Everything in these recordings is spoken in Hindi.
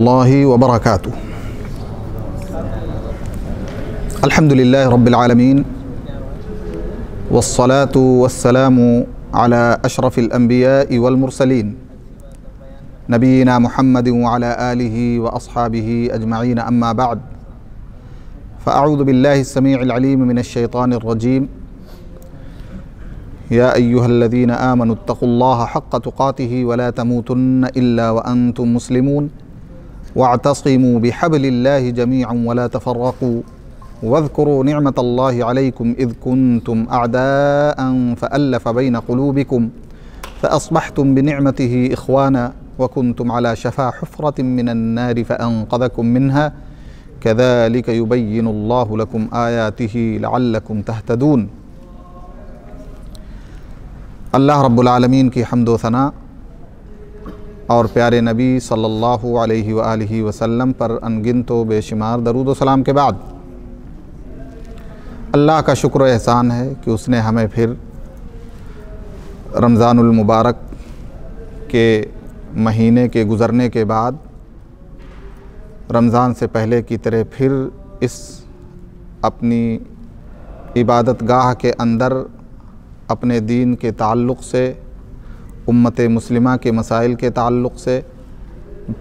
الله وبركاته الحمد لله رب العالمين والصلاة والسلام على أشرف الأنبياء والمرسلين نبينا محمد وعلى آله وأصحابه أجمعين أما بعد فأعوذ بالله السميع العليم من الشيطان الرجيم يا أيها الذين آمنوا اتقوا الله حق تقاته ولا تموتن إلا وأنتم مسلمون واعتصموا بحبل الله جميعا ولا تفرقوا واذكروا نعمة الله عليكم إذ كنتم أعداء فألف بين قلوبكم فأصبحتم بنعمته إخوانا وكنتم على شفا حفرة من النار فأنقذكم منها كذلك يبين الله لكم آياته لعلكم تهتدون الله رب العالمين كي حمد وثناء और प्यारे नबी सल्लल्लाहु अलैहि सल्ला वसल्लम पर अनगिन तो बेशुमार दरूद सलाम के बाद अल्लाह का शुक्र एहसान है कि उसने हमें फिर रमज़ानमबारक के महीने के गुज़रने के बाद रमज़ान से पहले की तरह फिर इस अपनी इबादत गाह के अंदर अपने दीन के ताल्लुक़ से उम्मत मुस्लिमा के मसाइल के ताल्लुक़ से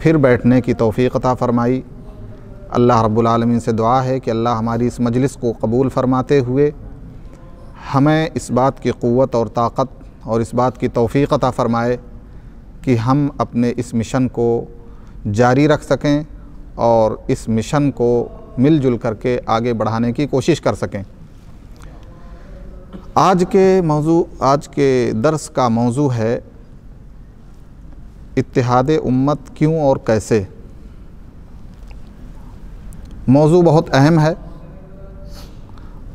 फिर बैठने की तोफ़ी अता फ़रमाई अल्लाह रब्लमिन से दुआ है कि अल्लाह हमारी इस मजलिस को कबूल फ़रमाते हुए हमें इस बात की क़वत और ताकत और इस बात की तोफ़ी अता फ़रमाए कि हम अपने इस मिशन को जारी रख सकें और इस मिशन को मिलजुल करके आगे बढ़ाने की कोशिश कर सकें आज के मौजू आज के दर्स का मौजू है इतिहाद उम्मत क्यों और कैसे मौजू बहुत अहम है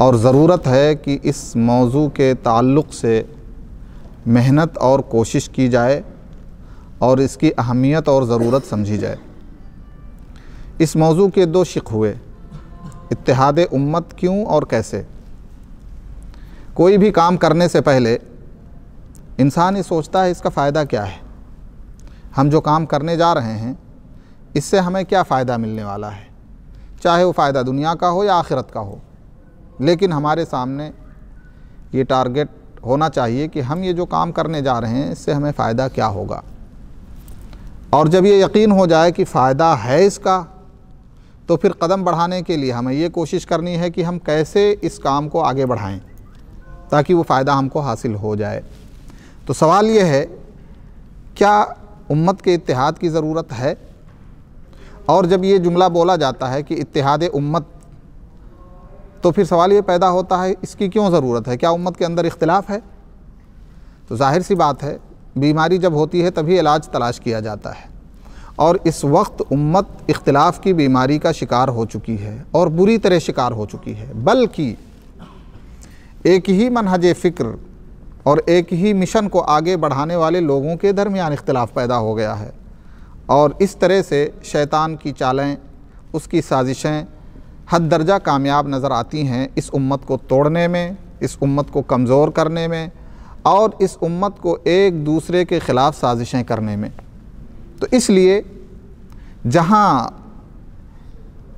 और ज़रूरत है कि इस मौजू के ताल्लुक़ से मेहनत और कोशिश की जाए और इसकी अहमियत और ज़रूरत समझी जाए इस मौजू के दो शिक हुए इतिहाद उम्मत क्यों और कैसे कोई भी काम करने से पहले इंसान ये सोचता है इसका फ़ायदा क्या है हम जो काम करने जा रहे हैं इससे हमें क्या फ़ायदा मिलने वाला है चाहे वो फ़ायदा दुनिया का हो या आखिरत का हो लेकिन हमारे सामने ये टारगेट होना चाहिए कि हम ये जो काम करने जा रहे हैं इससे हमें फ़ायदा क्या होगा और जब ये यकीन हो जाए कि फ़ायदा है इसका तो फिर कदम बढ़ाने के लिए हमें ये कोशिश करनी है कि हम कैसे इस काम को आगे बढ़ाएं ताकि वो फ़ायदा हमको हासिल हो जाए तो सवाल ये है क्या उम्मत के इतिहाद की ज़रूरत है और जब ये जुमला बोला जाता है कि इतिहाद उम्मत तो फिर सवाल ये पैदा होता है इसकी क्यों ज़रूरत है क्या उम्मत के अंदर इख्तलाफ है तो जाहिर सी बात है बीमारी जब होती है तभी इलाज तलाश किया जाता है और इस वक्त उम्मत इख्तलाफ की बीमारी का शिकार हो चुकी है और बुरी तरह शिकार हो चुकी है बल्कि एक ही मनहज फ़िक्र और एक ही मिशन को आगे बढ़ाने वाले लोगों के दरमियान इख्तलाफ पैदा हो गया है और इस तरह से शैतान की चालें उसकी साजिशें हद दर्जा कामयाब नज़र आती हैं इस उम्मत को तोड़ने में इस उम्मत को कमज़ोर करने में और इस उम्मत को एक दूसरे के ख़िलाफ़ साजिशें करने में तो इसलिए जहाँ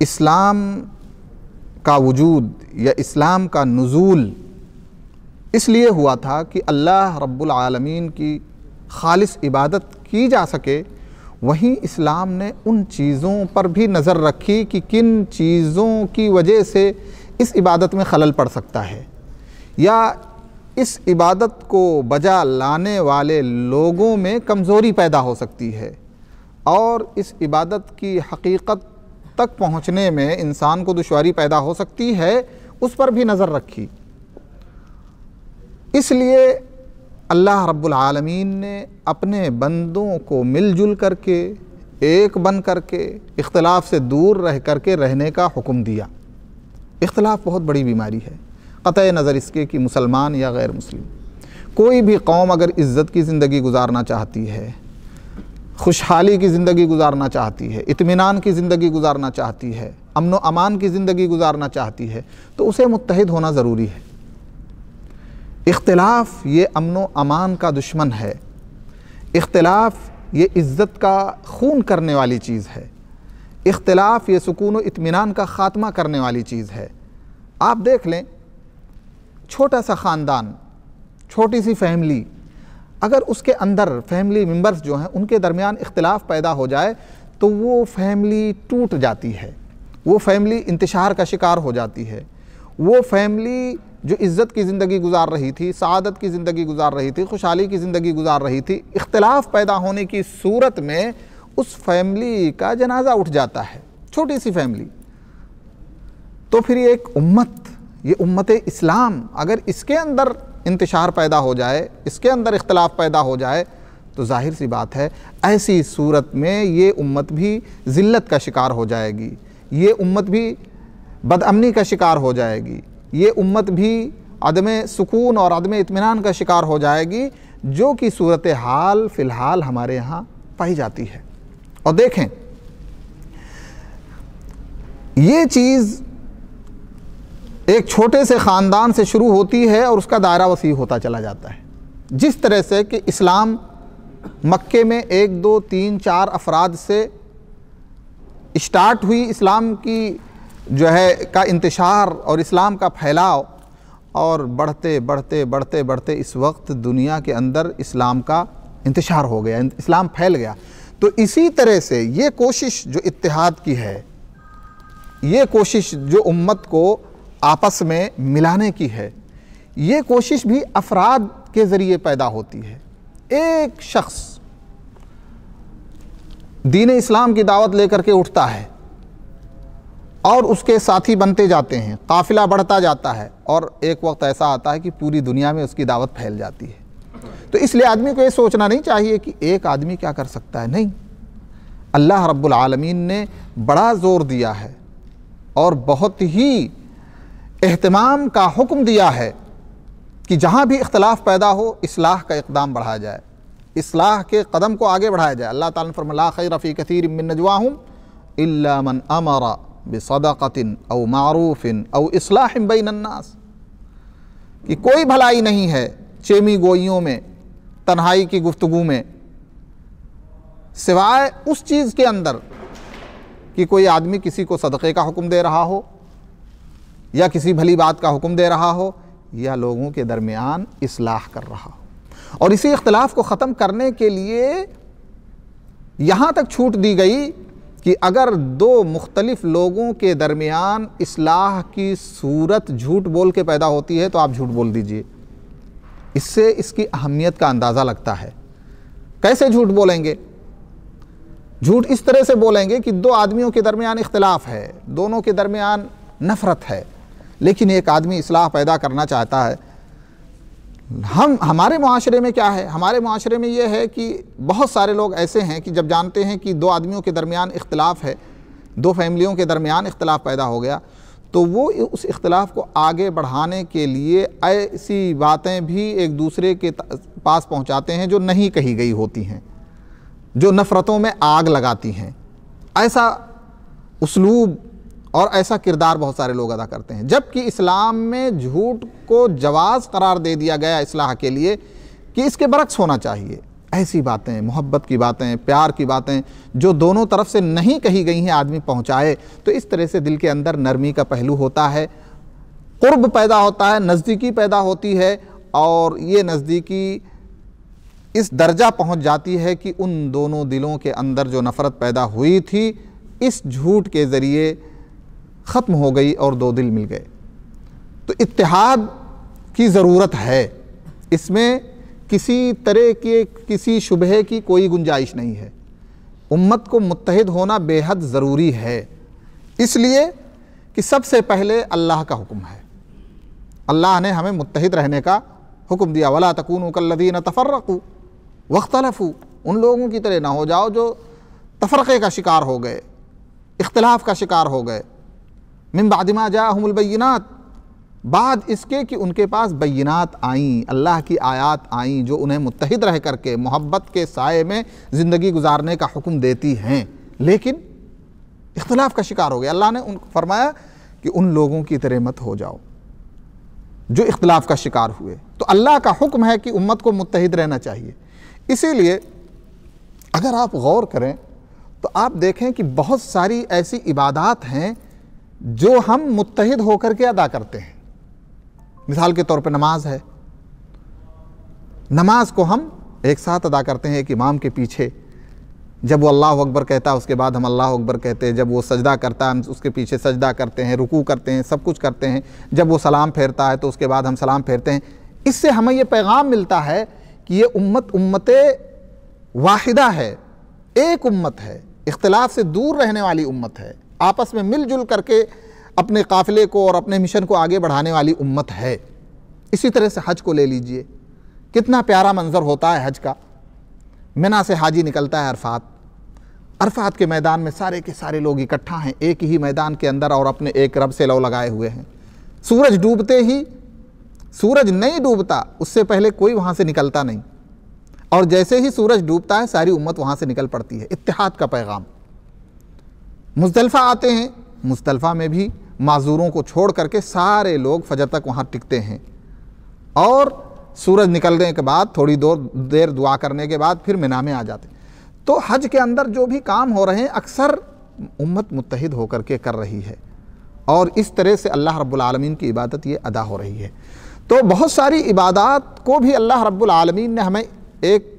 इस्लाम का वजूद या इस्लाम का नज़ूल इसलिए हुआ था कि अल्लाह रब्बुल आलमीन की खालिस इबादत की जा सके वहीं इस्लाम ने उन चीज़ों पर भी नज़र रखी कि किन चीज़ों की वजह से इस इबादत में खलल पड़ सकता है या इस इबादत को बजा लाने वाले लोगों में कमज़ोरी पैदा हो सकती है और इस इबादत की हकीकत तक पहुँचने में इंसान को दुशारी पैदा हो सकती है उस पर भी नज़र रखी इसलिए अल्लाह रब्बुल आलमीन ने अपने बंदों को मिलजुल करके एक बन करके इख्तलाफ से दूर रह करके रहने का हुक्म दिया इख्तलाफ बहुत बड़ी बीमारी है क़त नज़र इसके कि मुसलमान या गैर मुस्लिम कोई भी कौम अगर इज़्ज़त की ज़िंदगी गुजारना चाहती है खुशहाली की ज़िंदगी गुजारना चाहती है इत्मीनान की ज़िंदगी गुजारना चाहती है अमन अमान की ज़िंदगी गुजारना चाहती है तो उसे मुतहद होना ज़रूरी है इख्तलाफ ये अमन अमान का दुश्मन है इख्तलाफ ये इज़्ज़त का खून करने वाली चीज़ है इख्तलाफ ये सुकून इत्मीनान का ख़ात्मा करने वाली चीज़ है आप देख लें छोटा सा ख़ानदान छोटी सी फैमिली अगर उसके अंदर फैमिली मेम्बर्स जो हैं उनके दरमियान इख्तलाफ पैदा हो जाए तो वो फैमिली टूट जाती है वो फैमिली इंतशार का शिकार हो जाती है वो फैमिली जो इज़्ज़त की ज़िंदगी गुजार रही थी सदत की ज़िंदगी गुजार रही थी खुशहाली की ज़िंदगी गुजार रही थी इख्तलाफ पैदा होने की सूरत में उस फैमिली का जनाजा उठ जाता है छोटी सी फैमिली तो फिर ये एक उम्मत ये उम्मत इस्लाम अगर इसके अंदर इंतशार पैदा हो जाए इसके अंदर इख्तलाफ पैदा हो जाए तो जाहिर सी बात है ऐसी सूरत में ये उम्मत भी ज़िल्त का शिकार हो जाएगी ये उम्मत भी बदअमनी का शिकार हो जाएगी ये उम्मत भी अदम सुकून और अदम इतमान का शिकार हो जाएगी जो कि सूरत हाल फ़िलहाल हमारे यहाँ पाई जाती है और देखें ये चीज़ एक छोटे से ख़ानदान से शुरू होती है और उसका दायरा वसी होता चला जाता है जिस तरह से कि इस्लाम मक्के में एक दो तीन चार अफराद से स्टार्ट हुई इस्लाम की जो है का इंतशार और इस्लाम का फैलाव और बढ़ते बढ़ते बढ़ते बढ़ते इस वक्त दुनिया के अंदर इस्लाम का इंतशार हो गया इस्लाम फैल गया तो इसी तरह से ये कोशिश जो इतिहाद की है ये कोशिश जो उम्मत को आपस में मिलाने की है ये कोशिश भी अफराद के ज़रिए पैदा होती है एक शख्स दीन इस्लाम की दावत लेकर के उठता है और उसके साथी बनते जाते हैं काफ़िला बढ़ता जाता है और एक वक्त ऐसा आता है कि पूरी दुनिया में उसकी दावत फैल जाती है तो इसलिए आदमी को ये सोचना नहीं चाहिए कि एक आदमी क्या कर सकता है नहीं अल्लाह रब्बुल आलमीन ने बड़ा ज़ोर दिया है और बहुत ही अहतमाम का हुक्म दिया है कि जहाँ भी इख्तलाफ पैदा हो इसलाह का इकदाम बढ़ाया जाए इसलाह के कदम को आगे बढ़ाया जाए अल्लाह ताला फरमला खैर रफ़ी कसीर मिन हूँ इल्ला मन अमरा बेसदाक़िन अव मारूफ़िन अव असलाहिम बैनन्नास कि कोई भलाई नहीं है चेमी गोइयों में तन्हाई की गुफ्तगु में सिवाय उस चीज़ के अंदर कि कोई आदमी किसी को सदक़े का हुक्म दे रहा हो या किसी भली बात का हुक्म दे रहा हो या लोगों के दरमियान इसलाह कर रहा हो और इसी इख्तलाफ को ख़त्म करने के लिए यहाँ तक छूट दी गई कि अगर दो मुख्तलिफ लोगों के दरमियान इसलाह की सूरत झूठ बोल के पैदा होती है तो आप झूठ बोल दीजिए इससे इसकी अहमियत का अंदाज़ा लगता है कैसे झूठ बोलेंगे झूठ इस तरह से बोलेंगे कि दो आदमियों के दरमियान इख्तलाफ है दोनों के दरमियान नफ़रत है लेकिन एक आदमी इसलाह पैदा करना चाहता है हम हमारे माशरे में क्या है हमारे माशरे में यह है कि बहुत सारे लोग ऐसे हैं कि जब जानते हैं कि दो आदमियों के दरमियान इख्तलाफ है दो फैमिलियों के दरमियान इख्तलाफ पैदा हो गया तो वो उस इख्तलाफ को आगे बढ़ाने के लिए ऐसी बातें भी एक दूसरे के पास पहुंचाते हैं जो नहीं कही गई होती हैं जो नफ़रतों में आग लगाती हैं ऐसा उसलूब और ऐसा किरदार बहुत सारे लोग अदा करते हैं जबकि इस्लाम में झूठ को जवाज़ करार दे दिया गया इसलाह के लिए कि इसके बरक्स होना चाहिए ऐसी बातें मोहब्बत की बातें प्यार की बातें जो दोनों तरफ से नहीं कही गई हैं आदमी पहुंचाए तो इस तरह से दिल के अंदर नरमी का पहलू होता है कुर्ब पैदा होता है नज़दीकी पैदा होती है और ये नज़दीकी इस दर्जा पहुंच जाती है कि उन दोनों दिलों के अंदर जो नफ़रत पैदा हुई थी इस झूठ के ज़रिए ख़त्म हो गई और दो दिल मिल गए तो इतिहाद की ज़रूरत है इसमें किसी तरह के किसी शुबह की कोई गुंजाइश नहीं है उम्मत को मुतहद होना बेहद ज़रूरी है इसलिए कि सबसे पहले अल्लाह का हुक्म है अल्लाह ने हमें मुतहद रहने का हुक्म दिया वला तकून कल्लदीन तफरकू वख्तलफू उन लोगों की तरह ना हो जाओ जो तफ़रक़े का शिकार हो गए इख्तलाफ का शिकार हो गए मिन जामुलबैनात जाहमलबैनात बाद इसके कि उनके पास बैनात आईं अल्लाह की आयात आईं जो उन्हें मुतहद रह करके मोहब्बत के साय में ज़िंदगी गुजारने का हुक्म देती हैं लेकिन इख्तलाफ का शिकार हो गया अल्लाह ने उन फरमाया कि उन लोगों की तरह मत हो जाओ जो इख्तलाफ का शिकार हुए तो अल्लाह का हुक्म है कि उम्मत को मुतहद रहना चाहिए इसीलिए अगर आप गौर करें तो आप देखें कि बहुत सारी ऐसी इबादत हैं जो हम मुतहद होकर के अदा करते हैं मिसाल के तौर पर नमाज है नमाज को हम एक साथ अदा करते हैं एक इमाम के पीछे जब वो अल्लाह अकबर कहता है उसके बाद हम अल्लाह अकबर कहते हैं जब वो सजदा करता है हम उसके पीछे सजदा करते हैं रुकू करते हैं सब कुछ करते हैं जब वो सलाम फेरता है तो उसके बाद हम सलाम फेरते हैं इससे हमें ये पैगाम मिलता है कि ये उम्मत उम्मत वाहिदा है एक उम्मत है इख्तलाफ से दूर रहने वाली उम्मत है आपस में मिलजुल करके अपने काफ़िले को और अपने मिशन को आगे बढ़ाने वाली उम्मत है इसी तरह से हज को ले लीजिए कितना प्यारा मंज़र होता है हज का मिना से हाजी निकलता है अरफात अरफात के मैदान में सारे के सारे लोग इकट्ठा हैं एक ही मैदान के अंदर और अपने एक रब से लव लगाए हुए हैं सूरज डूबते ही सूरज नहीं डूबता उससे पहले कोई वहाँ से निकलता नहीं और जैसे ही सूरज डूबता है सारी उम्मत वहाँ से निकल पड़ती है इतिहाद का पैगाम मुस्तलफ़ा आते हैं मुस्तलफ़ा में भी माजूरों को छोड़ करके सारे लोग फजर तक वहाँ टिकते हैं और सूरज निकलने के बाद थोड़ी दूर देर दुआ करने के बाद फिर मीना में आ जाते तो हज के अंदर जो भी काम हो रहे हैं अक्सर उम्मत मुतहद होकर के कर रही है और इस तरह से अल्लाह रब्लमीन की इबादत ये अदा हो रही है तो बहुत सारी इबादत को भी अल्लाह रब्लमीन ने हमें एक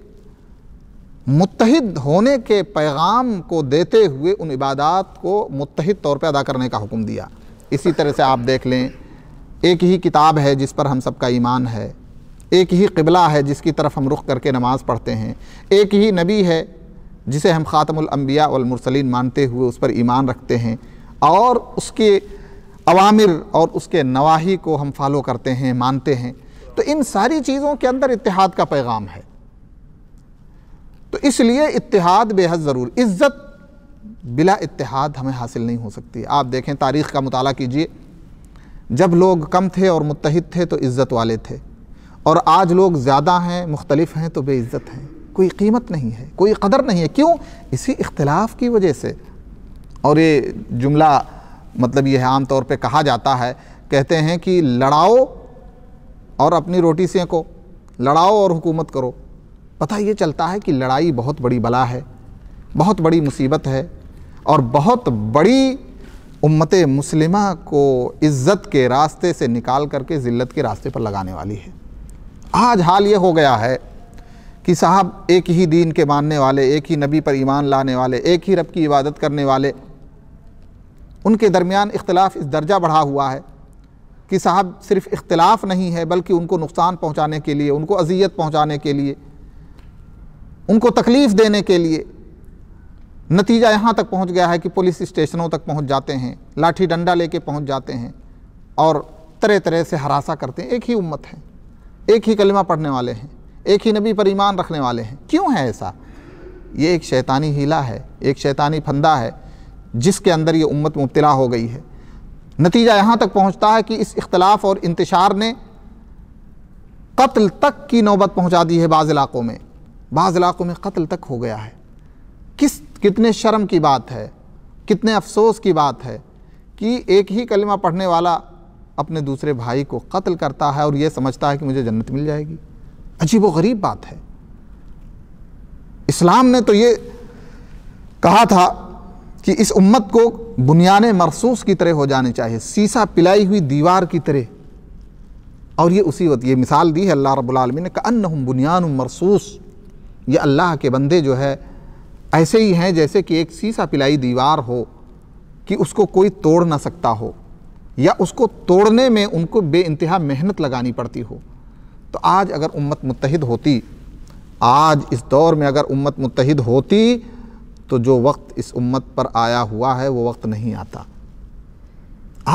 मुतहद होने के पैगाम को देते हुए उन इबादत को मुतहद तौर पर अदा करने का हुक्म दिया इसी तरह से आप देख लें एक ही किताब है जिस पर हम सबका ईमान है एक ही किबला है जिसकी तरफ हम रुख करके नमाज़ पढ़ते हैं एक ही नबी है जिसे हम ख़ातमबिया वमरसलिन मानते हुए उस पर ईमान रखते हैं और उसके अवामिर और उसके नवाही को हम फॉलो करते हैं मानते हैं तो इन सारी चीज़ों के अंदर इतिहाद का पैगाम है तो इसलिए इतिहाद बेहद ज़रूर इज़्ज़त बिला इतिहाद हमें हासिल नहीं हो सकती आप देखें तारीख़ का मताल कीजिए जब लोग कम थे और मुतहद थे तो इज़्ज़त वाले थे और आज लोग ज़्यादा हैं मुख्तलफ़ हैं तो बेइज़्ज़त हैं कोई कीमत नहीं है कोई कदर नहीं है क्यों इसी इख्तलाफ की वजह से और ये जुमला मतलब ये आम तौर पे कहा जाता है कहते हैं कि लड़ाओ और अपनी रोटी सेको लड़ाओ और हुकूमत करो पता ये चलता है कि लड़ाई बहुत बड़ी बला है बहुत बड़ी मुसीबत है और बहुत बड़ी उम्मत मुसलिमा को इज़्ज़त के रास्ते से निकाल करके ज़िल्लत के रास्ते पर लगाने वाली है आज हाल ये हो गया है कि साहब एक ही दीन के मानने वाले एक ही नबी पर ईमान लाने वाले एक ही रब की इबादत करने वाले उनके दरमियान इख्तलाफ इस दर्जा बढ़ा हुआ है कि साहब सिर्फ इख्तलाफ नहीं है बल्कि उनको नुकसान पहुंचाने के लिए उनको अजियत पहुंचाने के लिए उनको तकलीफ़ देने के लिए नतीजा यहाँ तक पहुँच गया है कि पुलिस स्टेशनों तक पहुँच जाते हैं लाठी डंडा लेके पहुँच जाते हैं और तरह तरह से हरासा करते हैं एक ही उम्मत है एक ही कलमा पढ़ने वाले हैं एक ही नबी पर ईमान रखने वाले हैं क्यों है ऐसा ये एक शैतानी हीला है एक शैतानी फंदा है जिसके अंदर ये उम्मत मुबतला हो गई है नतीजा यहाँ तक पहुँचता है कि इस इख्तलाफ और इंतशार ने कत्ल तक की नौबत पहुँचा दी है बाज़ इलाक़ों में बाज़ इलाक़ों में कत्ल तक हो गया है किस कितने शर्म की बात है कितने अफसोस की बात है कि एक ही कलमा पढ़ने वाला अपने दूसरे भाई को कत्ल करता है और यह समझता है कि मुझे जन्नत मिल जाएगी अजीब व गरीब बात है इस्लाम ने तो ये कहा था कि इस उम्मत को बुनियाने मरसूस की तरह हो जाने चाहिए सीसा पिलाई हुई दीवार की तरह और ये उसी वक्त ये मिसाल दी है अल्लाह रब्बुल रबालमी ने कन्नहुम बुनियान मरसूस ये अल्लाह के बंदे जो है ऐसे ही हैं जैसे कि एक सीसा पिलाई दीवार हो कि उसको कोई तोड़ ना सकता हो या उसको तोड़ने में उनको बे इंतहा मेहनत लगानी पड़ती हो तो आज अगर उम्मत मुतहद होती आज इस दौर में अगर उम्मत मुतहद होती तो जो वक्त इस उम्मत पर आया हुआ है वो वक्त नहीं आता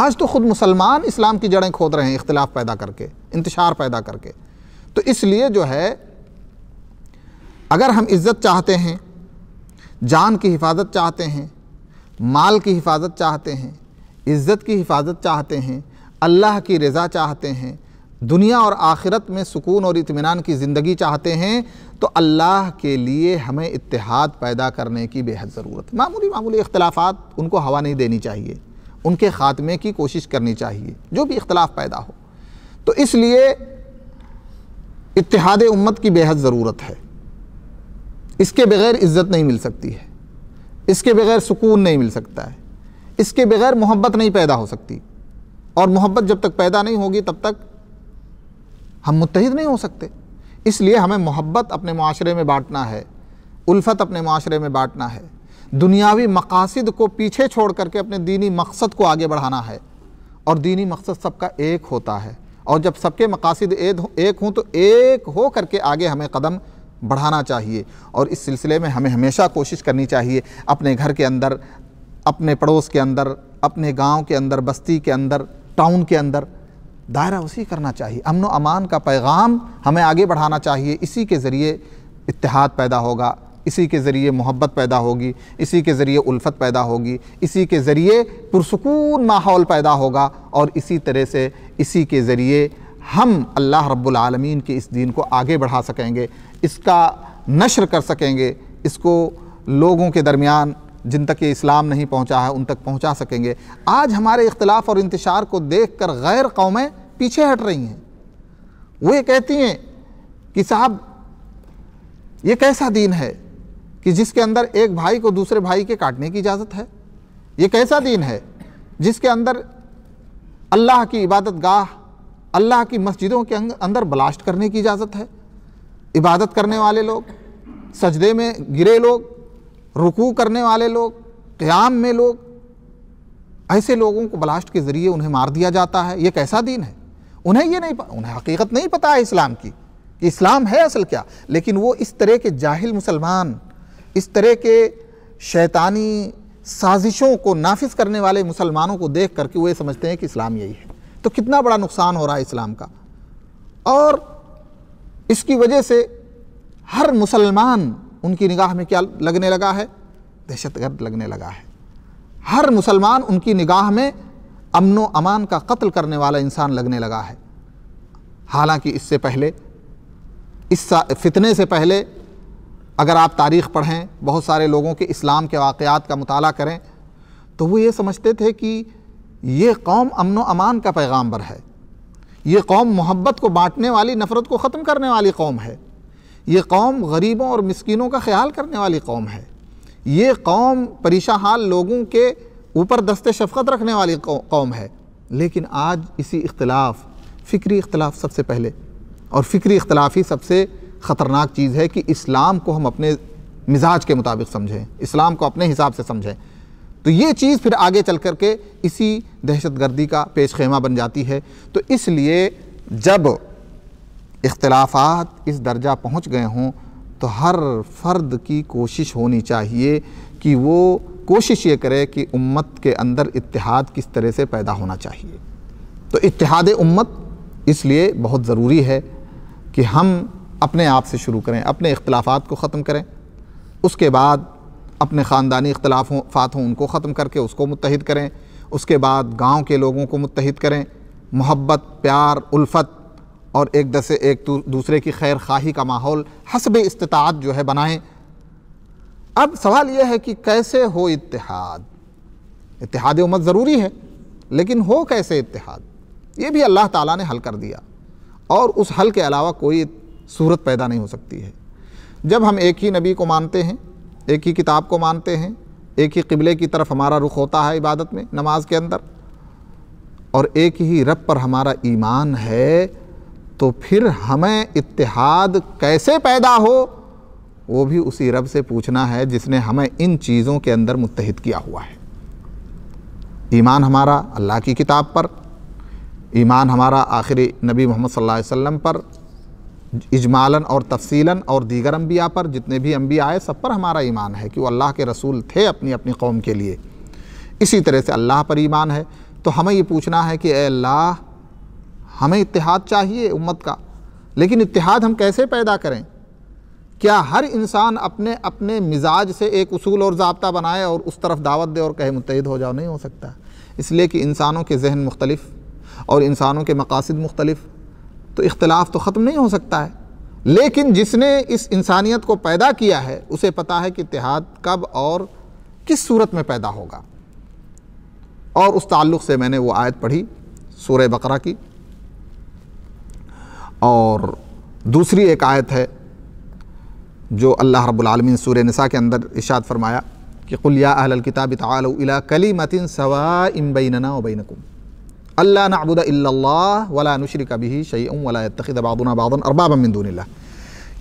आज तो ख़ुद मुसलमान इस्लाम की जड़ें खोद रहे हैं इख्तलाफ पैदा करके इंतशार पैदा करके तो इसलिए जो है अगर हम इज़्ज़त चाहते हैं जान की हिफाजत चाहते हैं माल की हिफाजत चाहते हैं इज़्ज़त की हिफाजत चाहते हैं अल्लाह की रज़ा चाहते हैं दुनिया और आखिरत में सुकून और इतमान की ज़िंदगी चाहते हैं तो अल्लाह के लिए हमें इतिहाद पैदा करने की बेहद ज़रूरत मामूली मामूली इख्तलाफात उनको हवा नहीं देनी चाहिए उनके ख़ात्मे की कोशिश करनी चाहिए जो भी इख्तलाफ पैदा हो तो इसलिए इतिहाद उम्मत की बेहद ज़रूरत है इसके बगैर इज्जत नहीं मिल सकती है इसके बगैर सुकून नहीं मिल सकता है इसके बगैर मोहब्बत नहीं पैदा हो सकती और मोहब्बत जब तक पैदा नहीं होगी तब तक हम मुतहद नहीं हो सकते इसलिए हमें मोहब्बत अपने माशरे में बांटना है उल्फत अपने माशरे में बांटना है दुनियावी मकासद को पीछे छोड़ करके अपने दीनी मकसद को आगे बढ़ाना है और दीनी मकसद सबका एक होता है और जब सबके मकासद एक हों तो एक हो करके आगे हमें कदम बढ़ाना चाहिए और इस सिलसिले में हमें हमेशा कोशिश करनी चाहिए अपने घर के अंदर अपने पड़ोस के अंदर अपने गांव के अंदर बस्ती के अंदर टाउन के अंदर दायरा उसी करना चाहिए अमन अमान का पैगाम हमें आगे बढ़ाना चाहिए इसी के ज़रिए इतिहाद पैदा होगा इसी के ज़रिए मोहब्बत पैदा होगी इसी के ज़रिए उल्फत पैदा होगी इसी के ज़रिए पुरसकून माहौल पैदा होगा और इसी तरह से इसी के ज़रिए हम अल्लाह रब्बुल रबालमीन के इस दीन को आगे बढ़ा सकेंगे इसका नशर कर सकेंगे इसको लोगों के दरमियान जिन तक ये इस्लाम नहीं पहुंचा है उन तक पहुंचा सकेंगे आज हमारे इख्तलाफ और इंतशार को देख कर गैर कौमें पीछे हट रही हैं वो ये कहती हैं कि साहब ये कैसा दीन है कि जिसके अंदर एक भाई को दूसरे भाई के काटने की इजाज़त है ये कैसा दीन है जिसके अंदर अल्लाह की इबादत गाह अल्लाह की मस्जिदों के अंदर ब्लास्ट करने की इजाज़त है इबादत करने वाले लोग सजदे में गिरे लोग रुकू करने वाले लोग क़याम में लोग ऐसे लोगों को ब्लास्ट के ज़रिए उन्हें मार दिया जाता है ये कैसा दिन है उन्हें ये नहीं उन्हें हकीकत नहीं पता है इस्लाम की कि इस्लाम है असल क्या लेकिन वो इस तरह के जाहिल मुसलमान इस तरह के शैतानी साजिशों को नाफिज करने वाले मुसलमानों को देख करके वो ये समझते हैं कि इस्लाम यही है तो कितना बड़ा नुकसान हो रहा है इस्लाम का और इसकी वजह से हर मुसलमान उनकी निगाह में क्या लगने लगा है दहशतगर्द लगने लगा है हर मुसलमान उनकी निगाह में अमन अमान का कत्ल करने वाला इंसान लगने लगा है हालांकि इससे पहले इस फितने से पहले अगर आप तारीख़ पढ़ें बहुत सारे लोगों के इस्लाम के वाक़ात का मताल करें तो वो ये समझते थे कि ये कौम अमन अमान का पैगाम्बर है ये कौम मोहब्बत को बांटने वाली नफ़रत को ख़त्म करने वाली कौम है ये कौम गरीबों और मस्किनों का ख्याल करने वाली कौम है ये कौम परेशा हाल लोगों के ऊपर दस्ते शफकत रखने वाली कौम है लेकिन आज इसी इख्तलाफ फ़िक्री इख्तलाफ सबसे पहले और फ़िक्री इख्तलाफ ही सबसे ख़तरनाक चीज़ है कि इस्लाम को हम अपने मिजाज के मुताबिक समझें इस्लाम को अपने हिसाब से समझें तो ये चीज़ फिर आगे चल कर के इसी दहशत गर्दी का पेश खेमा बन जाती है तो इसलिए जब इख्तलाफात इस दर्जा पहुँच गए हों तो हर फर्द की कोशिश होनी चाहिए कि वो कोशिश ये करे कि उम्मत के अंदर इतिहाद किस तरह से पैदा होना चाहिए तो इतिहाद उम्मत इसलिए बहुत ज़रूरी है कि हम अपने आप से शुरू करें अपने इख्तलाफात को ख़त्म करें उसके बाद अपने ख़ानदानी फात हों उनको ख़त्म करके उसको मुतहद करें उसके बाद गांव के लोगों को मुतहद करें मोहब्बत प्यार उल्फत और एक दसे एक दूसरे की खैर खाही का माहौल हसब इस्तात जो है बनाएं अब सवाल यह है कि कैसे हो इतिहाद इतिहाद उम्मत ज़रूरी है लेकिन हो कैसे इतिहाद ये भी अल्लाह ताला ने हल कर दिया और उस हल के अलावा कोई सूरत पैदा नहीं हो सकती है जब हम एक ही नबी को मानते हैं एक ही किताब को मानते हैं एक ही किबले की तरफ हमारा रुख होता है इबादत में नमाज के अंदर और एक ही रब पर हमारा ईमान है तो फिर हमें इत्तेहाद कैसे पैदा हो वो भी उसी रब से पूछना है जिसने हमें इन चीज़ों के अंदर मुतहद किया हुआ है ईमान हमारा अल्लाह की किताब पर ईमान हमारा आखिरी नबी मोहम्मद सल्लल्लाहु अलैहि वसल्लम पर इजमालन और तफसीला और दीगर अम्बिया पर जितने भी अम्बिया आए सब पर हमारा ईमान है कि वो अल्लाह के रसूल थे अपनी अपनी कौम के लिए इसी तरह से अल्लाह पर ईमान है तो हमें ये पूछना है कि अल्लाह हमें इतिहाद चाहिए उम्मत का लेकिन इतिहाद हम कैसे पैदा करें क्या हर इंसान अपने अपने मिजाज से एक असूल और जबता बनाए और उस तरफ दावत दे और कहे मुतहद हो जाओ नहीं हो सकता इसलिए कि इंसानों के जहन मुख्तलिफ़ और इंसानों के मकासद मुख्तलिफ़ तो इख्तलाफ तो ख़त्म नहीं हो सकता है लेकिन जिसने इस इंसानियत को पैदा किया है उसे पता है कि इतिहाद कब और किस सूरत में पैदा होगा और उस ताल्लुक़ से मैंने वो आयत पढ़ी सूर बकरा की और दूसरी एक आयत है जो अल्लाह रब्लमिन सूर्य नसा के अंदर इशाद फरमाया कि कुलिया अहल किताब ताल कली मतिन सवा इम बैनना बैनकुम अल्ला नबूद वला कभी शई वला तखिदबादना बादन अरबाब मंदूनला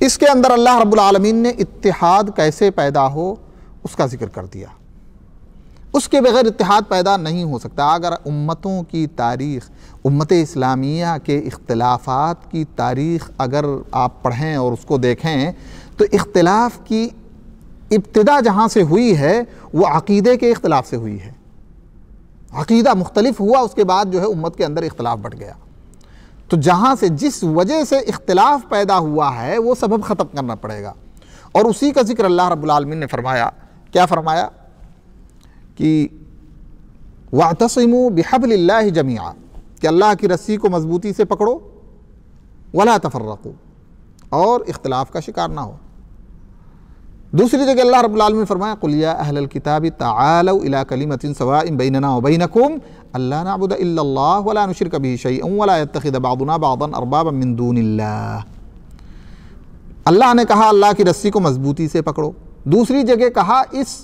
इसके अंदर अल्लाह रबालमीन ने इतिहाद कैसे पैदा हो उसका जिक्र कर दिया उसके बगैर इतिहाद पैदा नहीं हो सकता अगर उम्मतों की तारीख़ उम्मत इस्लामिया के इख्तलाफात की तारीख़ अगर आप पढ़ें और उसको देखें तो इख्तलाफ की इब्तदा जहाँ से हुई है वो अकीदे के इख्तलाफ से हुई है अकीदा मुख्तलिफ हुआ उसके बाद जो है उम्मत के अंदर इख्तलाफ बढ़ गया तो जहाँ से जिस वजह से इख्तलाफ पैदा हुआ है वो सबब ख़त्म करना पड़ेगा और उसी का जिक्र अल्लाह रब्लमिन ने फरमाया क्या फरमाया कि वातसमु बेहबल्ला जमिया कि अल्लाह की रस्सी को मजबूती से पकड़ो वला तफर्रको और इख्तलाफ का शिकार ना हो दूसरी जगह अल्लाह रबालमी फरमाया कुलिया अहल किताब ताला कलीमतिन सवाम बैनना वबैनकुम अल्लाह नबुदल्लाह वला नशिर कभी शई वलातबादना बादन अरबाब मिंदून अल्लाह ने कहा अल्लाह की रस्सी को मजबूती से पकड़ो दूसरी जगह कहा इस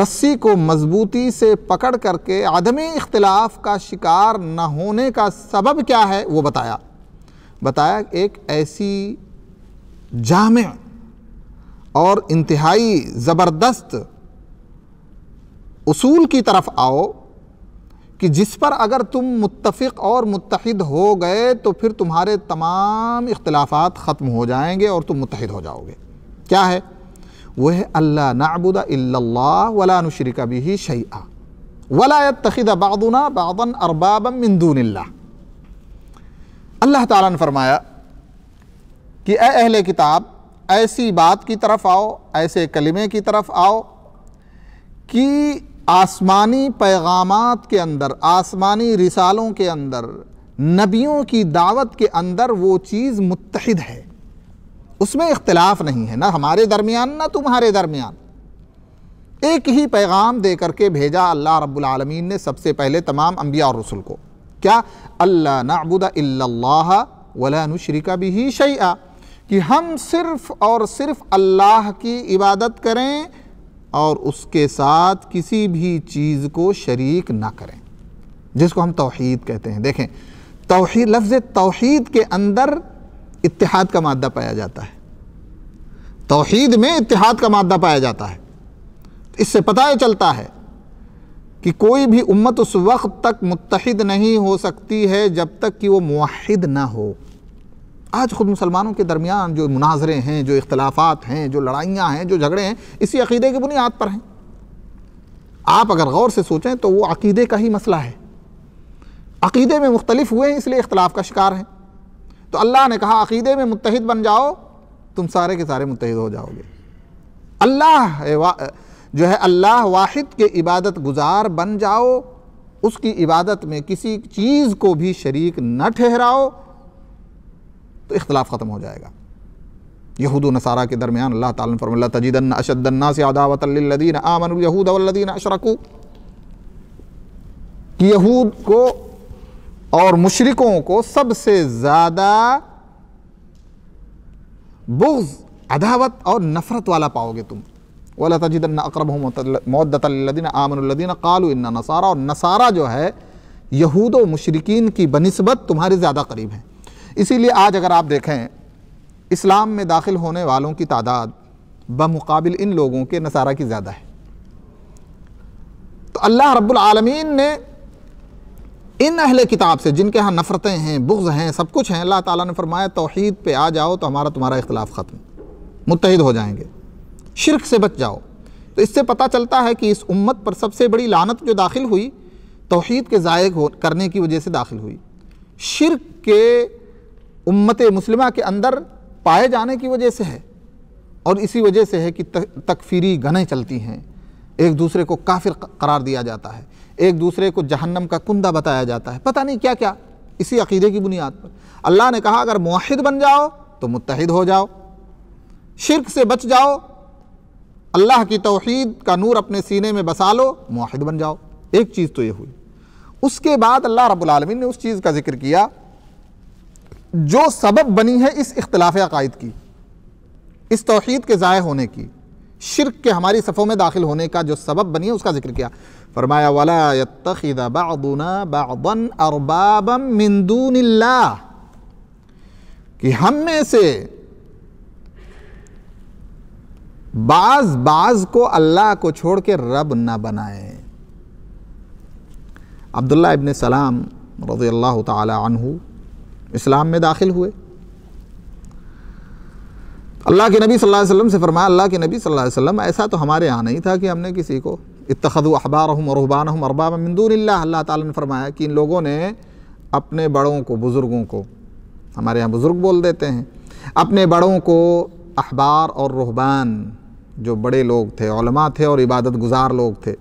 रस्सी को मजबूती से पकड़ करके आदम इख्तलाफ का शिकार न होने का सबब क्या है वो बताया बताया एक ऐसी जाम और इंतहाई ज़बरदस्त उसूल की तरफ आओ कि जिस पर अगर तुम मुतफ़ और मुतहद हो गए तो फिर तुम्हारे तमाम इख्लाफा ख़त्म हो जाएंगे और तुम मुतहद हो जाओगे क्या है वह है अल्ला नाबुदा वला नशरिका भी शैआ वला तखिदा बादना बादन अरबाब मंदून अल्लाह ताला ने फरमाया कि अहले किताब ऐसी बात की तरफ आओ ऐसे कलमे की तरफ आओ कि आसमानी पैगामात के अंदर आसमानी रिसालों के अंदर नबियों की दावत के अंदर वो चीज़ मुतहद है उसमें इख्तलाफ नहीं है ना हमारे दरमियान ना तुम्हारे दरमियान एक ही पैगाम दे करके भेजा अल्लाह रब्बुल आलमीन ने सबसे पहले तमाम अम्बिया और रसुल को क्या अल्लाह नबुदा वला नुशरिका भी शैया कि हम सिर्फ और सिर्फ अल्लाह की इबादत करें और उसके साथ किसी भी चीज़ को शरीक ना करें जिसको हम तोहहीद कहते हैं देखें तोहहीद लफ्ज़ तोहहीद के अंदर इतिहाद का मादा पाया जाता है तोहद में इतिहाद का मादा पाया जाता है इससे पता ही चलता है कि कोई भी उम्मत उस वक्त तक मुतहद नहीं हो सकती है जब तक कि वो मुहिद ना हो आज ख़ुद मुसलमानों के दरमियान जो मुनाजरे हैं जो इख्तलाफात हैं जो लड़ाइयाँ हैं जो झगड़े हैं इसी अकीदे की बुनियाद पर हैं आप अगर गौर से सोचें तो वो अकीदे का ही मसला है अकीदे में मुख्तलिफ हुए हैं इसलिए इख्तलाफ का शिकार हैं तो अल्लाह ने कहा अकीदे में मुतहद बन जाओ तुम सारे के सारे मुतहद हो जाओगे अल्लाह जो है अल्लाह वाहिद के इबादत गुजार बन जाओ उसकी इबादत में किसी चीज़ को भी शरीक न ठहराओ तो इख्तलाफ ख़त्म हो जाएगा यहूद नसारा के दरमियान अल्लाह ताला तजीदन अशदन्ना से आदावतल्लिन आमन यहूद अशरकू कि यहूद को और मुशरकों को सबसे ज़्यादा बुग्ज़ अदावत और नफ़रत वाला पाओगे तुम वाला तजिदन अकरब मदतल्लिन आमनद्दीन कालू इन्ना नसारा और नसारा जो है यहूद व मशरकिन की बनस्बत तुम्हारे ज़्यादा करीब हैं इसीलिए आज अगर आप देखें इस्लाम में दाखिल होने वालों की तादाद बमक़ाबिल इन लोगों के नसारा की ज़्यादा है तो अल्लाह रब्बुल आलमीन ने इन अहल किताब से जिनके यहाँ नफ़रतें हैं बुग्ज़ हैं सब कुछ हैं अल्लाह ताला ने फरमाया तोहद पे आ जाओ तो हमारा तुम्हारा इख्तलाफ ख़त्म मुतहद हो जाएंगे शिरक से बच जाओ तो इससे पता चलता है कि इस उम्मत पर सबसे बड़ी लानत जो दाखिल हुई तोहद के ज़ायक हो करने की वजह से दाखिल हुई शिरक के उम्मत मुस्लिमा के अंदर पाए जाने की वजह से है और इसी वजह से है कि तकफीरी गनें चलती हैं एक दूसरे को काफिर करार दिया जाता है एक दूसरे को जहन्नम का कुंदा बताया जाता है पता नहीं क्या क्या इसी अकीदे की बुनियाद पर अल्लाह ने कहा अगर मुहिद बन जाओ तो मुतहद हो जाओ शिरक से बच जाओ अल्लाह की तोहद का नूर अपने सीने में बसा लो मुहिद बन जाओ एक चीज़ तो ये हुई उसके बाद अल्लाह रबालमीन ने उस चीज़ का जिक्र किया जो सबब बनी है इस इख्तलाफ अकायद की इस तोहद के ज़ाय होने की शिरक के हमारी सफ़ों में दाखिल होने का जो सबब बनी है उसका जिक्र किया फरमाया वाला बादूना कि हम में से बाज बाज को अल्लाह को छोड़ के रब ना बनाए अब्दुल्ला इबन सलाम रज़ी अल्लाह तहु इस्लाम में दाखिल हुए अल्लाह के नबी सल्लल्लाहु अलैहि वसल्लम से फरमाया अल्लाह के नबी सल्लल्लाहु अलैहि वसल्लम ऐसा तो हमारे यहाँ नहीं था कि हमने किसी को इतखद अखबार हम अरबान हम अरबाब मंदूर अल्लाह ताला ने फरमाया कि इन लोगों ने अपने बड़ों को बुज़ुर्गों को हमारे यहाँ बुज़ुर्ग बोल देते हैं अपने बड़ों को अहबार और रुहबान जो बड़े लोग थे थे और इबादत गुजार लोग थे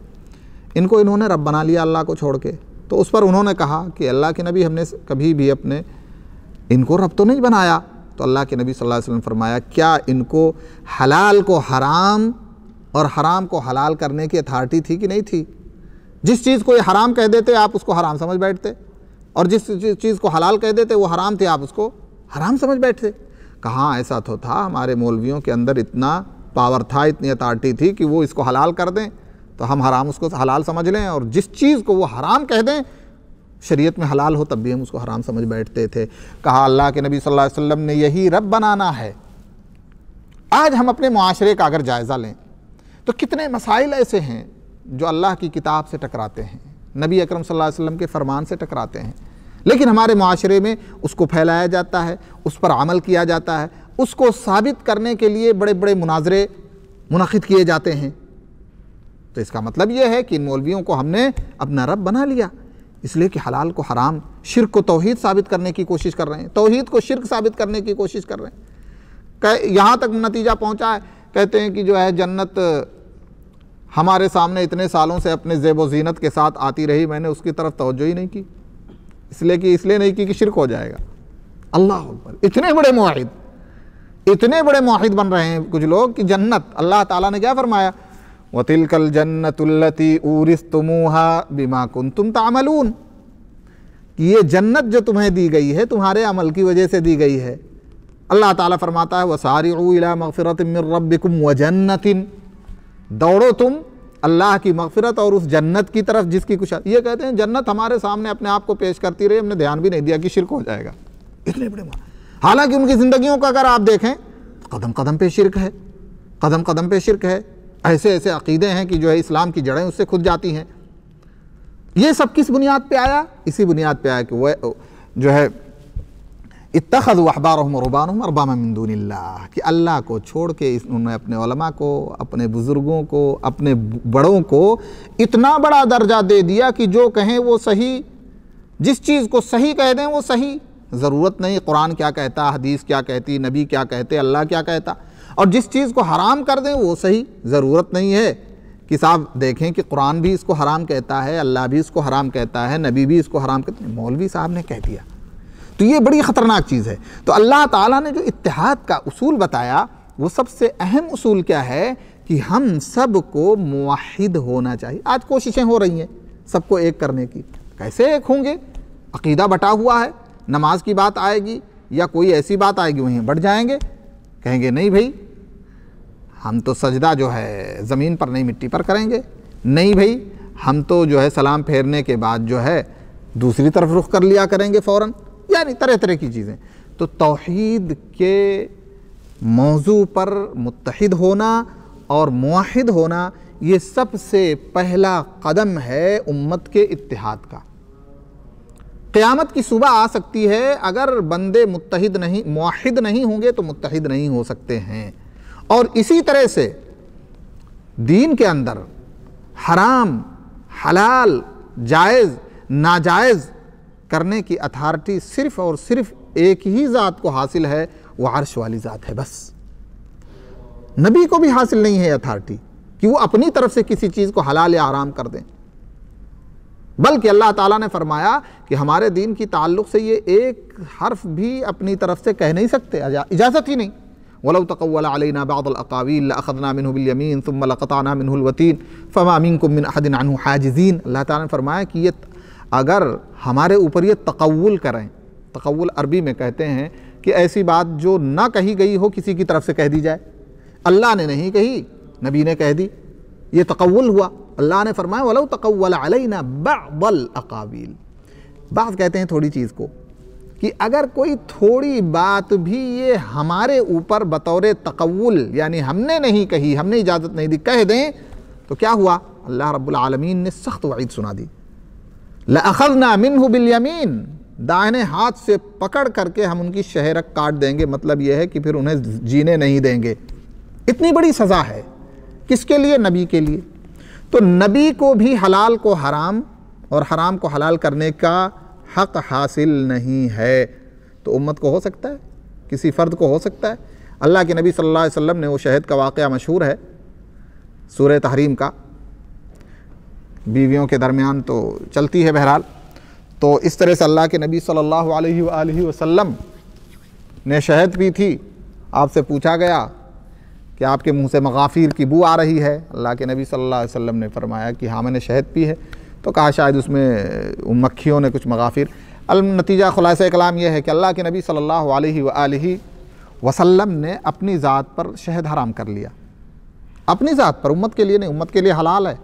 इनको इन्होंने रब बना लिया अल्लाह को छोड़ के तो उस पर उन्होंने कहा कि अल्लाह के नबी हमने कभी भी अपने इनको रब तो नहीं बनाया तो अल्लाह के नबी सल्लल्लाहु अलैहि वसल्लम फरमाया क्या इनको हलाल को हराम और हराम को हलाल करने की अथॉरिटी थी कि नहीं थी जिस चीज़ को ये हराम कह देते आप उसको हराम समझ बैठते और जिस चीज़ को हलाल कह देते वो हराम थे आप उसको हराम समझ बैठते कहाँ ऐसा तो था हमारे मौलवियों के अंदर इतना पावर था इतनी अथॉरिटी थी कि वो इसको हलाल कर दें तो हम हराम उसको हलाल समझ लें और जिस चीज़ को वो हराम कह दें शरीयत में हलाल हो तब भी हम उसको हराम समझ बैठते थे कहा अल्लाह के नबी सल्लल्लाहु अलैहि वसल्लम ने यही रब बनाना है आज हम अपने माशरे का अगर जायज़ा लें तो कितने मसाइल ऐसे हैं जो अल्लाह की किताब से टकराते हैं नबी अकरम सल्लल्लाहु अलैहि वसल्लम के फ़रमान से टकराते हैं लेकिन हमारे माशरे में उसको फैलाया जाता है उस पर अमल किया जाता है उसको साबित करने के लिए बड़े बड़े मुनाजरे मुनद किए जाते हैं तो इसका मतलब यह है कि इन मौलवियों को हमने अपना रब बना लिया इसलिए कि हलाल को हराम शिरक को तोहहीद साबित करने की कोशिश कर रहे हैं तोहहीद को शिरक साबित करने की कोशिश कर रहे हैं कह यहाँ तक नतीजा पहुँचा है कहते हैं कि जो है जन्नत हमारे सामने इतने सालों से अपने जेब व जीनत के साथ आती रही मैंने उसकी तरफ तोज्जो ही नहीं की इसलिए कि इसलिए नहीं की कि शिरक हो जाएगा अल्लाह अकबर इतने बड़े माहिद इतने बड़े माहिद बन रहे हैं कुछ लोग कि जन्नत अल्लाह ताला ने क्या फरमाया वतिलकल जन्नतुल्लती ऊरिस तुमूहा बिमा कुन तुम तामलून कि ये जन्नत जो तुम्हें दी गई है तुम्हारे अमल की वजह से दी गई है अल्लाह ताला फरमाता है वसारी इला मगफ़रत रब्बिकुम व जन्नतिन दौड़ो तुम अल्लाह की मगफ़रत और उस जन्नत की तरफ जिसकी कुछ ये कहते हैं जन्नत हमारे सामने अपने आप को पेश करती रही हमने ध्यान भी नहीं दिया कि शिरक हो जाएगा इतने बड़े हालांकि उनकी ज़िंदगियों का अगर आप देखें तो कदम कदम पे शिरक है कदम कदम पे शिरक है ऐसे ऐसे अकीदे हैं कि जो है इस्लाम की जड़ें उससे खुद जाती हैं ये सब किस बुनियाद पे आया इसी बुनियाद पे आया कि वह जो है इतखद अहबारहम रबान अरबाम मंदून कि अल्लाह को छोड़ के उन्होंने अपने ओलमा को अपने बुज़ुर्गों को अपने बड़ों को इतना बड़ा दर्जा दे दिया कि जो कहें वो सही जिस चीज़ को सही कह दें वो सही ज़रूरत नहीं कुरान क्या कहता हदीस क्या कहती नबी क्या कहते अल्लाह क्या कहता और जिस चीज़ को हराम कर दें वो सही ज़रूरत नहीं है कि साहब देखें कि कुरान भी इसको हराम कहता है अल्लाह भी इसको हराम कहता है नबी भी इसको हराम कहते हैं मौलवी साहब ने कह दिया तो ये बड़ी ख़तरनाक चीज़ है तो अल्लाह ताला ने जो इतिहाद का उसूल बताया वो सबसे अहम उसूल क्या है कि हम सब को मुहिद होना चाहिए आज कोशिशें हो रही हैं सबको एक करने की कैसे एक होंगे अकीदा बटा हुआ है नमाज की बात आएगी या कोई ऐसी बात आएगी वहीं बढ़ जाएंगे कहेंगे नहीं भाई हम तो सजदा जो है ज़मीन पर नहीं मिट्टी पर करेंगे नहीं भाई हम तो जो है सलाम फेरने के बाद जो है दूसरी तरफ रुख कर लिया करेंगे फ़ौर यानी तरह तरह की चीज़ें तो तोहद के मौजू पर मुतहद होना और माहिद होना ये सबसे पहला कदम है उम्मत के इतिहाद का क़यामत की सुबह आ सकती है अगर बंदे मुतहद नहीं माहिद नहीं होंगे तो मुतहद नहीं हो सकते हैं और इसी तरह से दीन के अंदर हराम हलाल जायज़ नाजायज़ करने की अथार्टी सिर्फ़ और सिर्फ एक ही ज़ात को हासिल है वह अरश वाली ज़ात है बस नबी को भी हासिल नहीं है अथार्टी कि वो अपनी तरफ से किसी चीज़ को हलाल या आराम कर दें बल्कि अल्लाह ताला ने फरमाया कि हमारे दीन की ताल्लुक से ये एक हर्फ भी अपनी तरफ से कह नहीं सकते इजाज़त ही नहीं वलव तकवलना बादलावील अखदनामिनबिलयमीन तुमलक़ाना मिनवतीन फ़मामिन कुमिन अहदिन अल्लाह ताला ने फरमाया कि ये अगर हमारे ऊपर ये तकवल करें तकवल अरबी में कहते हैं कि ऐसी बात जो ना कही गई हो किसी की तरफ से कह दी जाए अल्लाह ने नहीं कही नबी ने कह दी ये तकवल हुआ अल्लाह ने फरमाया वलो तकवल अलैना बाबल अकाबील बात कहते हैं थोड़ी चीज़ को कि अगर कोई थोड़ी बात भी ये हमारे ऊपर बतौर तकवल यानी हमने नहीं कही हमने इजाज़त नहीं दी कह दें तो क्या हुआ अल्लाह रब्बुल आलमीन ने सख्त वाइद सुना दी लखजना मिन बिलयमीन दाहिने हाथ से पकड़ करके हम उनकी शहरक काट देंगे मतलब यह है कि फिर उन्हें जीने नहीं देंगे इतनी बड़ी सज़ा है किसके लिए नबी के लिए तो नबी को भी हलाल को हराम और हराम को हलाल करने का हक़ हासिल नहीं है तो उम्मत को हो सकता है किसी फ़र्द को हो सकता है अल्लाह के नबी सल्लल्लाहु अलैहि वसल्लम ने वो शहद का वाक़ मशहूर है सूर तहरीम का बीवियों के दरमियान तो चलती है बहरहाल तो इस तरह से अल्लाह के नबी सल्लल्लाहु अलैहि वसल्लम ने शहद पी थी आपसे पूछा गया कि आपके मुंह से मगाफिर की बू आ रही है अल्लाह के नबी सल्लल्लाहु अलैहि वसल्लम ने फरमाया कि हाँ मैंने शहद पी है तो कहा शायद उसमें मक्खियों ने कुछ मगाफिर अल नतीजा खुलास कलाम यह है कि अल्लाह के नबी सल्लल्लाहु अलैहि वसल्लम ने अपनी ज़ात पर शहद हराम कर लिया अपनी ज़ात पर उम्मत के लिए नहीं उम्मत के लिए हलाल है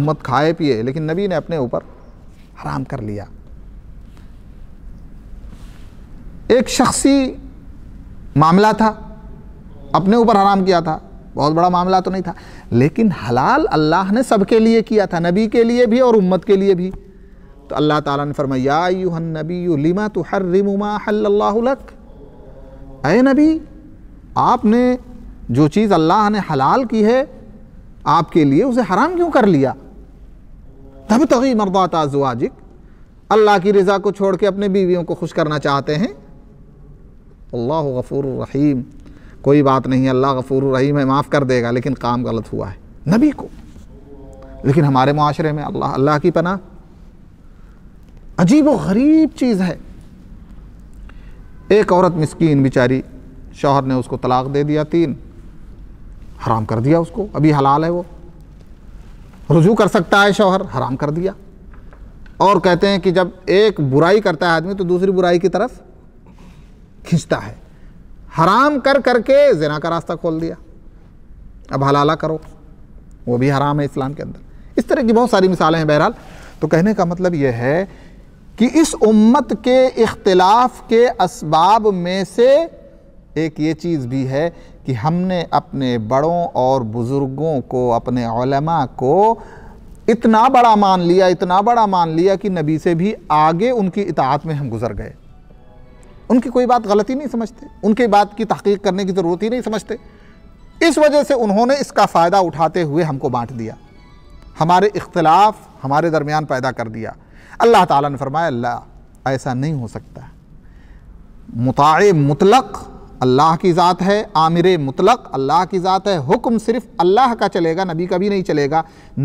उम्मत खाए पिए लेकिन नबी ने अपने ऊपर हराम कर लिया एक शख्सी मामला था अपने ऊपर हराम किया था बहुत बड़ा मामला तो नहीं था लेकिन हलाल अल्लाह ने सबके लिए किया था नबी के लिए भी और उम्मत के लिए भी तो अल्लाह ताला ने फरमाया नबी तो हर रिमुमाक अय नबी आपने जो चीज़ अल्लाह ने हलाल की है आपके लिए उसे हराम क्यों कर लिया तब तभी मरदात आजुआजिक अल्लाह की रज़ा को छोड़ के अपने बीवियों को खुश करना चाहते हैं अल्लाह गफ़ूर रहीम कोई बात नहीं अल्लाह गफूर रहीम है माफ़ कर देगा लेकिन काम गलत हुआ है नबी को लेकिन हमारे माशरे में अल्लाह अल्लाह की पना अजीब व गरीब चीज़ है एक औरत मस्किन बेचारी शौहर ने उसको तलाक दे दिया तीन हराम कर दिया उसको अभी हलाल है वो रुजू कर सकता है शौहर हराम कर दिया और कहते हैं कि जब एक बुराई करता है आदमी तो दूसरी बुराई की तरफ खींचता है हराम कर करके जना का रास्ता खोल दिया अब हलाला करो वो भी हराम है इस्लाम के अंदर इस तरह की बहुत सारी मिसालें हैं बहरहाल तो कहने का मतलब यह है कि इस उम्मत के इख्तलाफ के इसबाब में से एक ये चीज़ भी है कि हमने अपने बड़ों और बुज़ुर्गों को अपने को इतना बड़ा मान लिया इतना बड़ा मान लिया कि नबी से भी आगे उनकी इतात में हम गुजर गए उनकी कोई बात गलत ही नहीं समझते उनकी बात की तहकीक करने की ज़रूरत ही नहीं समझते इस वजह से उन्होंने इसका फ़ायदा उठाते हुए हमको बांट दिया हमारे इख्तलाफ हमारे दरमियान पैदा कर दिया अल्लाह ताला ने फरमाया अल्लाह ऐसा नहीं हो सकता मुता मुतलक अल्लाह की ज़ात है आमिर मुतलक अल्लाह की ज़ात है हुक्म सिर्फ़ अल्लाह का चलेगा नबी का भी नहीं चलेगा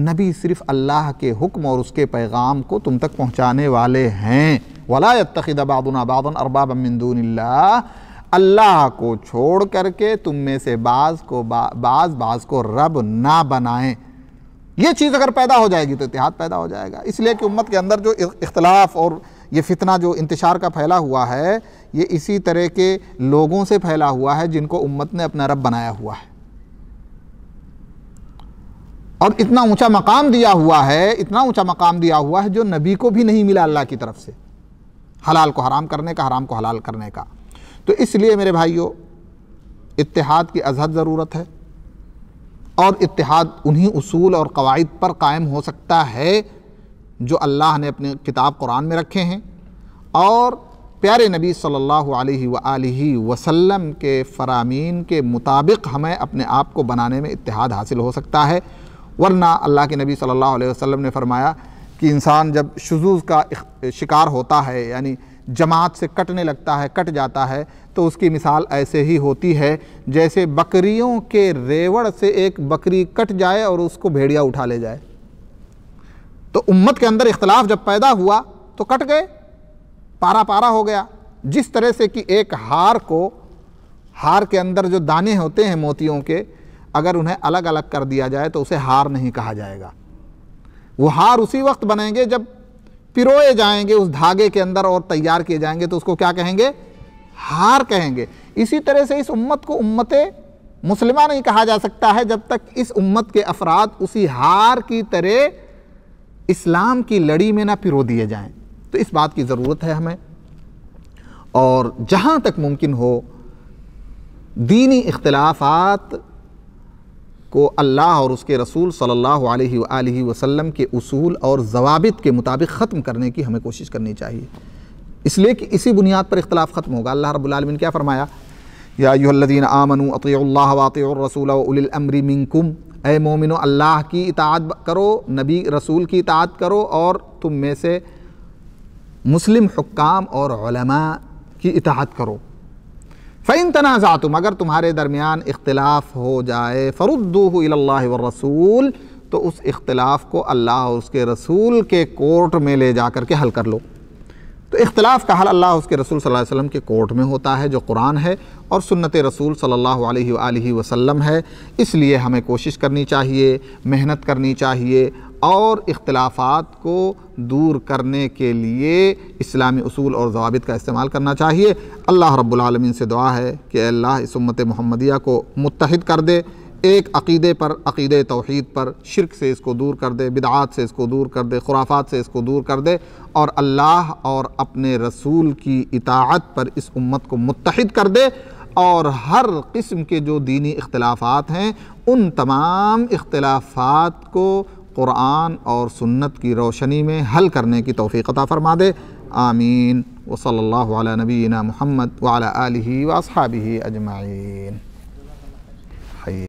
नबी सिर्फ़ अल्लाह के हुक्म और उसके पैगाम को तुम तक पहुँचाने वाले हैं वलायतबादनाबादन अरबाब मंदूनल्ला अल्लाह को छोड़ करके तुम में से बाज को बा, बाज बाज को रब ना बनाएं ये चीज़ अगर पैदा हो जाएगी तो इतिहाद पैदा हो जाएगा इसलिए कि उम्मत के अंदर जो इख्तलाफ और ये फितना जो इंतशार का फैला हुआ है ये इसी तरह के लोगों से फैला हुआ है जिनको उम्मत ने अपना रब बनाया हुआ है और इतना ऊंचा मकाम दिया हुआ है इतना ऊंचा मकाम दिया हुआ है जो नबी को भी नहीं मिला अल्लाह की तरफ से हलाल को हराम करने का हराम को हलाल करने का तो इसलिए मेरे भाइयों इतिहाद की अजहद ज़रूरत है और इतिहाद उन्हीं उसूल और कवायद पर कायम हो सकता है जो अल्लाह ने अपने किताब कुरान में रखे हैं और प्यारे नबी सल्लल्लाहु अलैहि वसल्लम के फरामीन के मुताबिक हमें अपने आप को बनाने में इतिहाद हासिल हो सकता है वरना अल्लाह के नबी सल्लल्लाहु अलैहि वसल्लम ने फरमाया कि इंसान जब शुजूज़ का शिकार होता है यानी जमात से कटने लगता है कट जाता है तो उसकी मिसाल ऐसे ही होती है जैसे बकरियों के रेवड़ से एक बकरी कट जाए और उसको भेड़िया उठा ले जाए तो उम्मत के अंदर इख्तलाफ जब पैदा हुआ तो कट गए पारा पारा हो गया जिस तरह से कि एक हार को हार के अंदर जो दाने होते हैं मोतियों के अगर उन्हें अलग अलग कर दिया जाए तो उसे हार नहीं कहा जाएगा वो हार उसी वक्त बनेंगे जब पिरोए जाएंगे उस धागे के अंदर और तैयार किए जाएंगे तो उसको क्या कहेंगे हार कहेंगे इसी तरह से इस उम्मत को उम्मत मुसलिमा नहीं कहा जा सकता है जब तक इस उम्मत के अफराद उसी हार की तरह इस्लाम की लड़ी में ना पिरो दिए जाएं तो इस बात की ज़रूरत है हमें और जहाँ तक मुमकिन हो दीनी इख्तलाफात को अल्लाह और उसके रसूल सल्लल्लाहु अलैहि वसल्लम के असूल और जवाबित के मुताबिक ख़त्म करने की हमें कोशिश करनी चाहिए इसलिए कि इसी बुनियाद पर इख्तलाफ ख़त्म होगा अल्लाह ने क्या फ़रमाया यादीन आमनु अतील्ला वातरसूल मिनकुम ए मोमिनो अल्लाह की इतात करो नबी रसूल की इतात करो और तुम में से मुस्लिम हुक्काम और की इतात करो फ़ैन तनाज़ा तुम अगर तुम्हारे दरमियान इख्तलाफ हो जाए फ़रुद्दूल व रसूल तो उस इख्तलाफ को अल्लाह और उसके रसूल के कोर्ट में ले जा कर के हल कर लो तो इख्तलाफ का हल अल्लाह उसके रसूल सल्लल्लाहु अलैहि वसल्लम के कोर्ट में होता है जो कुरान है और सुन्नत रसूल सल्लल्लाहु अलैहि वसल्लम है इसलिए हमें कोशिश करनी चाहिए मेहनत करनी चाहिए और इख्तलाफात को दूर करने के लिए इस्लामी असूल और जवाबित का इस्तेमाल करना चाहिए अल्लाह रब्लमिन से दुआ है कि अल्लाह इस उम्मत महमदिया को मुतहद कर दे एक अकीदे पर अकीदे तोहद पर शिरक से इसको दूर कर दे बिदात से इसको दूर कर दे खुराफात से इसको दूर कर दे और अल्लाह और अपने रसूल की इतात पर इस उम्मत को मुतहद कर दे और हर किस्म के जो दीनी इख्तलाफात हैं उन तमाम इख्तलाफात को क़ुरान और सुन्नत की रोशनी में हल करने की तोफ़ी फ़रमा दे आमीन वसल्ला नबीना मोहम्मद वाली वसहाबी अजमाइन